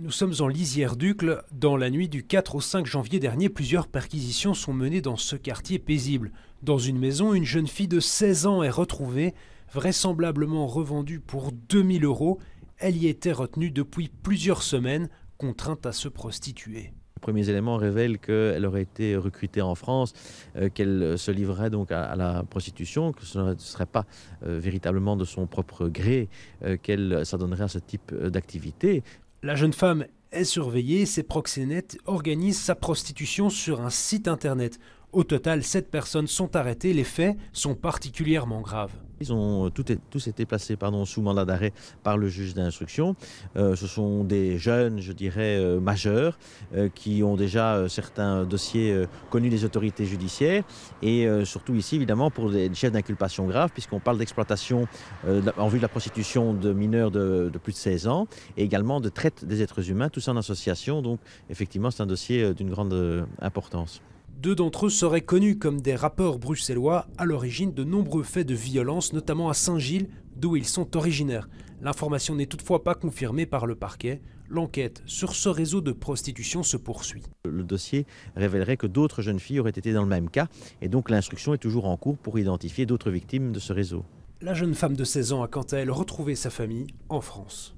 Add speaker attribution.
Speaker 1: Nous sommes en lisière d'Ucle. Dans la nuit du 4 au 5 janvier dernier, plusieurs perquisitions sont menées dans ce quartier paisible. Dans une maison, une jeune fille de 16 ans est retrouvée, vraisemblablement revendue pour 2000 euros. Elle y était retenue depuis plusieurs semaines, contrainte à se prostituer.
Speaker 2: Les premiers éléments révèlent qu'elle aurait été recrutée en France, euh, qu'elle se livrerait donc à, la prostitution, que ce ne serait pas euh, véritablement de son propre gré euh, qu'elle s'adonnerait à ce type d'activité. La jeune
Speaker 1: femme est surveillée, ses proxénètes organisent sa prostitution sur un site internet
Speaker 2: au total, sept personnes sont arrêtées. Les faits sont particulièrement graves. Ils ont euh, tous été placés sous mandat d'arrêt par le juge d'instruction. Euh, ce sont des jeunes, je dirais, euh, majeurs, qui ont déjà certains dossiers connus des autorités judiciaires. Et surtout ici, évidemment, pour des chefs d'inculpation graves, puisqu'on parle d'exploitation en vue de la prostitution de mineurs de, plus de 16 ans, et également de traite des êtres humains, tous en association. Donc, effectivement, c'est un dossier d'une grande importance. Deux d'entre
Speaker 1: eux seraient connus comme des rappeurs bruxellois à l'origine de nombreux faits de violence, notamment à Saint-Gilles, d'où ils sont originaires. L'information n'est toutefois pas confirmée par le parquet. L'enquête
Speaker 2: sur ce réseau de prostitution se poursuit. Le dossier révélerait que d'autres jeunes filles auraient été dans le même cas et donc l'instruction est toujours en cours pour identifier d'autres victimes de ce réseau.
Speaker 1: La jeune femme de 16 ans a quant à elle retrouvé sa famille en France.